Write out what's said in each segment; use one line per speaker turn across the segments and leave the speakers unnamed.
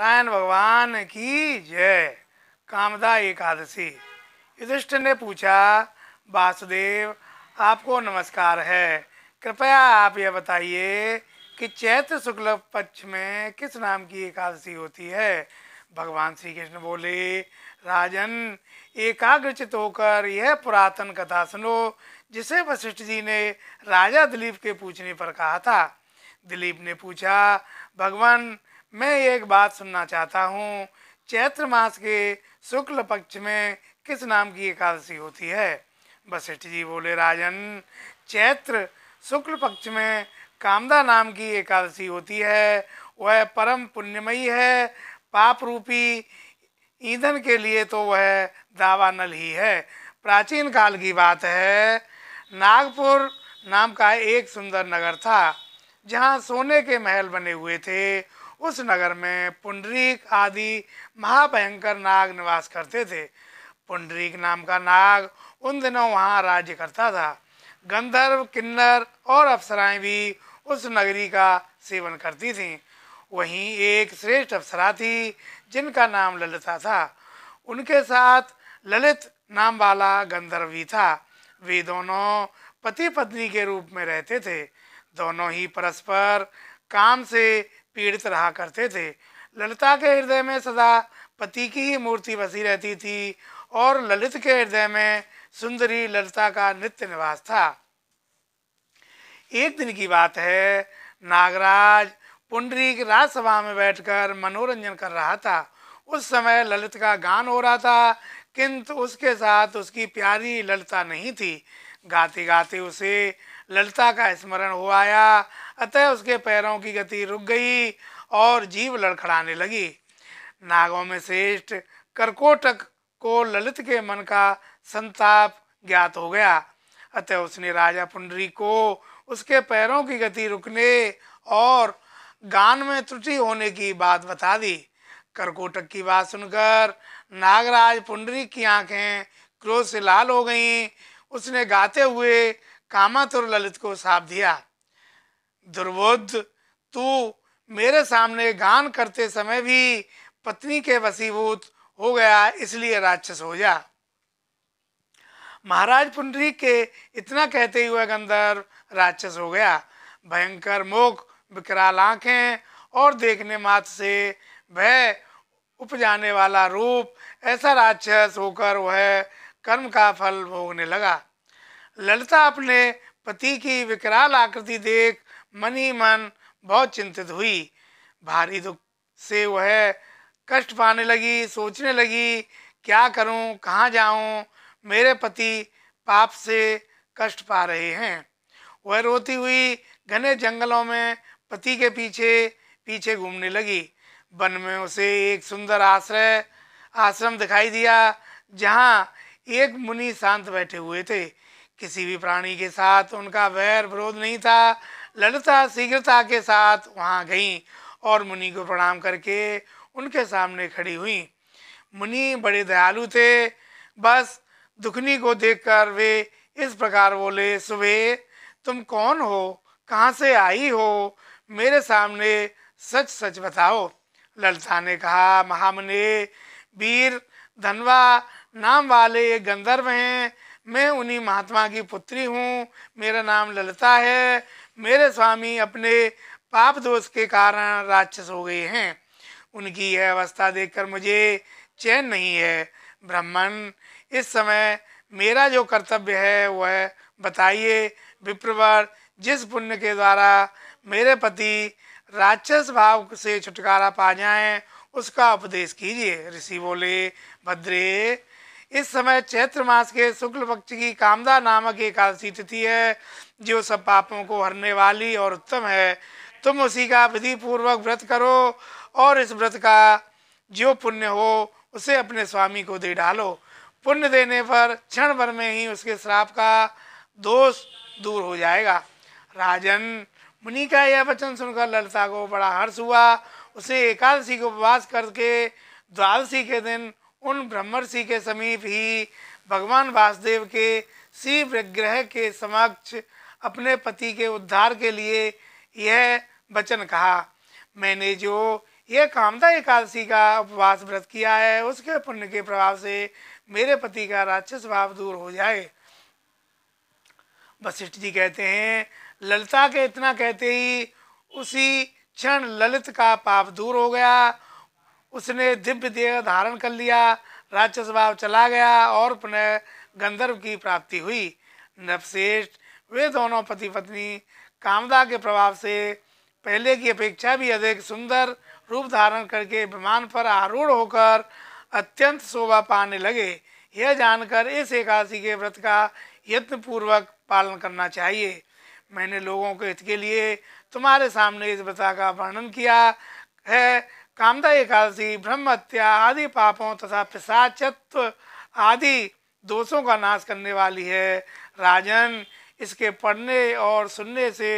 नारायण भगवान की जय कामदा एकादशी युधिष्ठ ने पूछा वासुदेव आपको नमस्कार है कृपया आप यह बताइए कि चैत्र शुक्ल पक्ष में किस नाम की एकादशी होती है भगवान श्री कृष्ण बोले राजन एकाग्रचित होकर यह पुरातन कथा सुनो जिसे वशिष्ठ जी ने राजा दिलीप के पूछने पर कहा था दिलीप ने पूछा भगवान मैं एक बात सुनना चाहता हूँ चैत्र मास के शुक्ल पक्ष में किस नाम की एकादशी होती है वशिष्ठ जी बोले राजन चैत्र शुक्ल पक्ष में कामदा नाम की एकादशी होती है वह परम पुण्यमयी है पाप रूपी ईंधन के लिए तो वह दावानल ही है प्राचीन काल की बात है नागपुर नाम का एक सुंदर नगर था जहाँ सोने के महल बने हुए थे उस नगर में पुंडरीक आदि महाभयंकर नाग निवास करते थे पुंडरीक नाम का नाग उन दिनों वहाँ राज्य करता था गंधर्व किन्नर और अप्सराएं भी उस नगरी का सेवन करती थीं वहीं एक श्रेष्ठ अप्सरा थी जिनका नाम ललिता था उनके साथ ललित नाम वाला गंधर्व भी था वे दोनों पति पत्नी के रूप में रहते थे दोनों ही परस्पर काम से पीड़ित रहा करते थे ललिता के हृदय में सदा पति की ही मूर्ति बसी रहती थी और ललित के हृदय में सुंदरी ललिता का नित्य निवास था एक दिन की बात है नागराज पुंडरी की राजसभा में बैठकर मनोरंजन कर रहा था उस समय ललित का गान हो रहा था किंतु उसके साथ उसकी प्यारी ललिता नहीं थी गाते गाते उसे ललता का स्मरण हो आया अतः उसके पैरों की गति रुक गई और जीव लड़खड़ाने लगी नागों में श्रेष्ठ करकोटक को ललित के मन का संताप ज्ञात हो गया अतः उसने राजा पुंडरी को उसके पैरों की गति रुकने और गान में त्रुटि होने की बात बता दी करकोटक की बात सुनकर नागराज पुंडरी की आंखें क्रोध से लाल हो गईं उसने गाते हुए कामातुर ललित को साप दिया दुर्बोध तू मेरे सामने गान करते समय भी पत्नी के वसीभूत हो गया इसलिए राक्षस हो जा महाराज पुंडरी के इतना कहते हुए गंधर्व राक्षस हो गया भयंकर मुख विकराल आंखें और देखने मात्र से वह उपजाने वाला रूप ऐसा राक्षस होकर वह कर्म का फल भोगने लगा ललिता अपने पति की विकराल आकृति देख मन ही मन बहुत चिंतित हुई भारी दुख से वह कष्ट पाने लगी सोचने लगी क्या करूं कहाँ जाऊं मेरे पति पाप से कष्ट पा रहे हैं वह रोती हुई घने जंगलों में पति के पीछे पीछे घूमने लगी वन में उसे एक सुंदर आश्रय आश्रम दिखाई दिया जहाँ एक मुनि शांत बैठे हुए थे किसी भी प्राणी के साथ उनका वैर विरोध नहीं था ललता शीघ्रता के साथ वहाँ गईं और मुनि को प्रणाम करके उनके सामने खड़ी हुई मुनि बड़े दयालु थे बस दुखनी को देखकर वे इस प्रकार बोले सुबह तुम कौन हो कहाँ से आई हो मेरे सामने सच सच बताओ ललता ने कहा महामने वीर धनवा नाम वाले एक गंधर्व हैं मैं उन्हीं महात्मा की पुत्री हूँ मेरा नाम ललता है मेरे स्वामी अपने पाप दोष के कारण राक्षस हो गए हैं उनकी यह अवस्था देखकर मुझे चैन नहीं है ब्राह्मण इस समय मेरा जो कर्तव्य है वह बताइए विप्रवर जिस पुण्य के द्वारा मेरे पति राक्षस भाव से छुटकारा पा जाएं उसका उपदेश कीजिए ऋषि बोले भद्रे इस समय चैत्र मास के शुक्ल पक्ष की कामदा नामक एकादशी तिथि है जो सब पापों को हरने वाली और उत्तम है तुम उसी का विधि पूर्वक व्रत करो और इस व्रत का जो पुण्य हो उसे अपने स्वामी को दे डालो पुण्य देने पर क्षण भर में ही उसके श्राप का दोष दूर हो जाएगा राजन मुनि का यह वचन सुनकर ललता को बड़ा हर्ष हुआ उसे एकादशी को उपवास करके द्वादशी के दिन उन ब्रह्मर्षि के समीप ही भगवान वासुदेव के शिव विग्रह के समक्ष अपने पति के उद्धार के लिए यह वचन कहा मैंने जो यह कामदा एकादशी का उपवास व्रत किया है उसके पुण्य के प्रभाव से मेरे पति का राक्षस भाव दूर हो जाए वशिष्ठ जी कहते हैं ललिता के इतना कहते ही उसी क्षण ललित का पाप दूर हो गया उसने दिव्य देह धारण कर लिया राक्षस भाव चला गया और पुनः गंधर्व की प्राप्ति हुई नवश्रेष्ठ वे दोनों पति पत्नी कामदा के प्रभाव से पहले की अपेक्षा भी अधिक सुंदर रूप धारण करके विमान पर आरूढ़ होकर अत्यंत शोभा पाने लगे यह जानकर इस एकादशी के व्रत का यत्नपूर्वक पालन करना चाहिए मैंने लोगों के हित के लिए तुम्हारे सामने इस व्रता का वर्णन किया है कामदा एकादशी ब्रह्म हत्या आदि पापों तथा पिशाचत्व आदि दोषों का नाश करने वाली है राजन इसके पढ़ने और सुनने से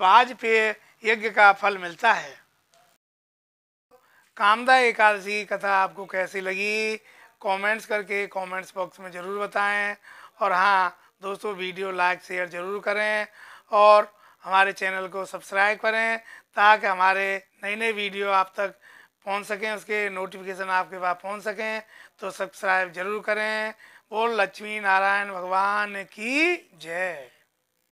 वाजपेय यज्ञ का फल मिलता है कामदा एकादशी कथा आपको कैसी लगी कमेंट्स करके कमेंट्स बॉक्स में ज़रूर बताएं और हाँ दोस्तों वीडियो लाइक शेयर ज़रूर करें और हमारे चैनल को सब्सक्राइब करें ताकि हमारे नई नई वीडियो आप तक पहुंच सकें उसके नोटिफिकेशन आपके पास पहुंच सकें तो सब्सक्राइब जरूर करें बोल लक्ष्मी नारायण भगवान की जय